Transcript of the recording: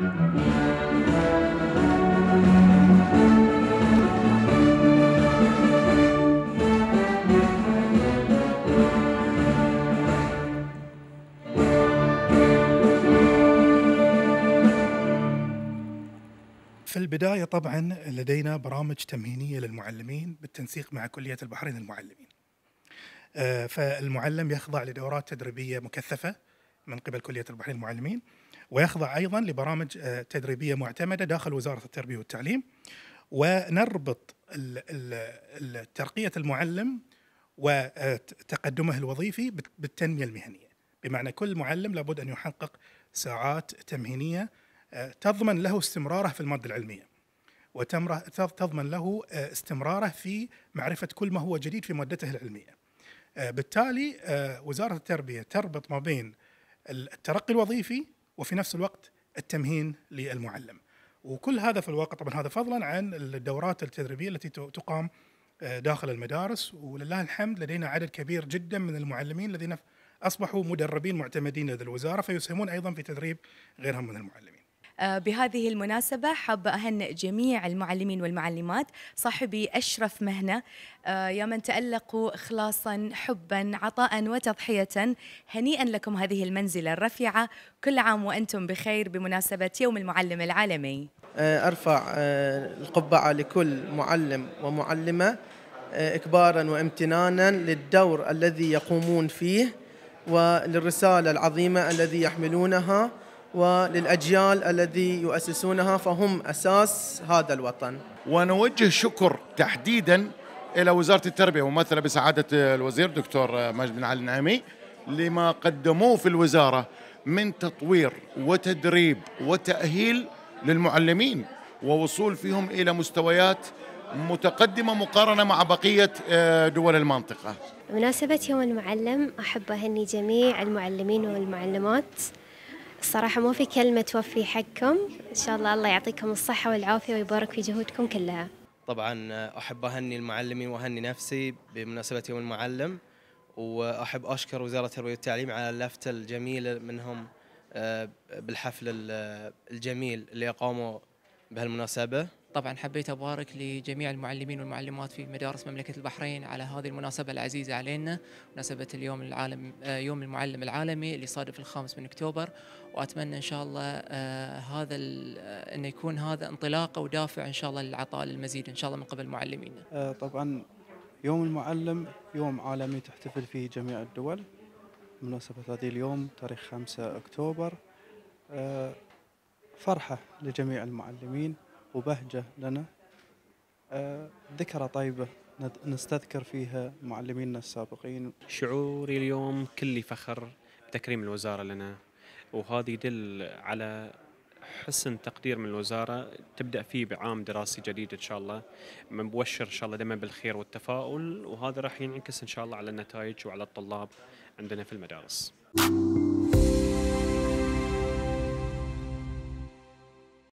في البداية طبعا لدينا برامج تمهينية للمعلمين بالتنسيق مع كلية البحرين المعلمين آه، فالمعلم يخضع لدورات تدريبية مكثفة من قبل كليه البحرين المعلمين ويخضع ايضا لبرامج آه، تدريبيه معتمده داخل وزاره التربيه والتعليم ونربط ترقيه المعلم وتقدمه آه، الوظيفي بالتنميه المهنيه بمعنى كل معلم لابد ان يحقق ساعات تمهينيه آه، تضمن له استمراره في الماده العلميه وتضمن له استمراره في معرفه كل ما هو جديد في مادته العلميه بالتالي وزاره التربيه تربط ما بين الترقي الوظيفي وفي نفس الوقت التمهين للمعلم وكل هذا في الواقع طبعا هذا فضلا عن الدورات التدريبيه التي تقام آه، داخل المدارس ولله الحمد لدينا عدد كبير جدا من المعلمين الذين اصبحوا مدربين معتمدين لدى الوزاره فيساهمون ايضا في تدريب غيرهم من المعلمين. آه، بهذه المناسبة حابة أهنئ جميع المعلمين والمعلمات صاحبي أشرف مهنة آه، يا من تألقوا إخلاصا حبا عطاء وتضحية هنيئا لكم هذه المنزلة الرفيعة كل عام وأنتم بخير بمناسبة يوم المعلم العالمي آه، أرفع القبعة لكل معلم ومعلمة إكبارا وامتنانا للدور الذي يقومون فيه وللرسالة العظيمة الذي يحملونها وللأجيال الذي يؤسسونها فهم أساس هذا الوطن ونوجه شكر تحديدا إلى وزارة التربية ممثلة بسعادة الوزير دكتور مجد بن علي النعيمي لما قدموه في الوزارة من تطوير وتدريب وتأهيل للمعلمين ووصول فيهم إلى مستويات متقدمة مقارنة مع بقية آه، دول المنطقة بمناسبة يوم المعلم أحب أهني جميع المعلمين والمعلمات الصراحة مو في كلمة توفي حقكم إن شاء الله الله يعطيكم الصحة والعافية ويبارك في جهودكم كلها طبعا أحب أهني المعلمين وأهني نفسي بمناسبة يوم المعلم وأحب أشكر وزارة التربية والتعليم على اللفتة الجميلة منهم آه، بالحفل الجميل اللي قاموا بهالمناسبة طبعا حبيت أبارك لجميع المعلمين والمعلمات في مدارس مملكة البحرين على هذه المناسبة العزيزة علينا مناسبة اليوم العالم آه، يوم المعلم العالمي اللي صادف الخامس من أكتوبر وأتمنى إن شاء الله آه، هذا آه، أن يكون هذا انطلاقة ودافع إن شاء الله للعطاء للمزيد إن شاء الله من قبل معلمينا طبعا يوم المعلم يوم عالمي تحتفل فيه جميع الدول مناسبة هذا اليوم تاريخ 5 أكتوبر فرحة لجميع المعلمين وبهجة لنا آه، ذكرى طيبة نستذكر فيها معلمينا السابقين شعوري اليوم كلي فخر بتكريم الوزارة لنا وهذا يدل على حسن تقدير من الوزاره تبدا فيه بعام دراسي جديد ان شاء الله بوشر ان شاء الله دائما بالخير والتفاؤل وهذا راح ينعكس ان شاء الله على النتائج وعلى الطلاب عندنا في المدارس.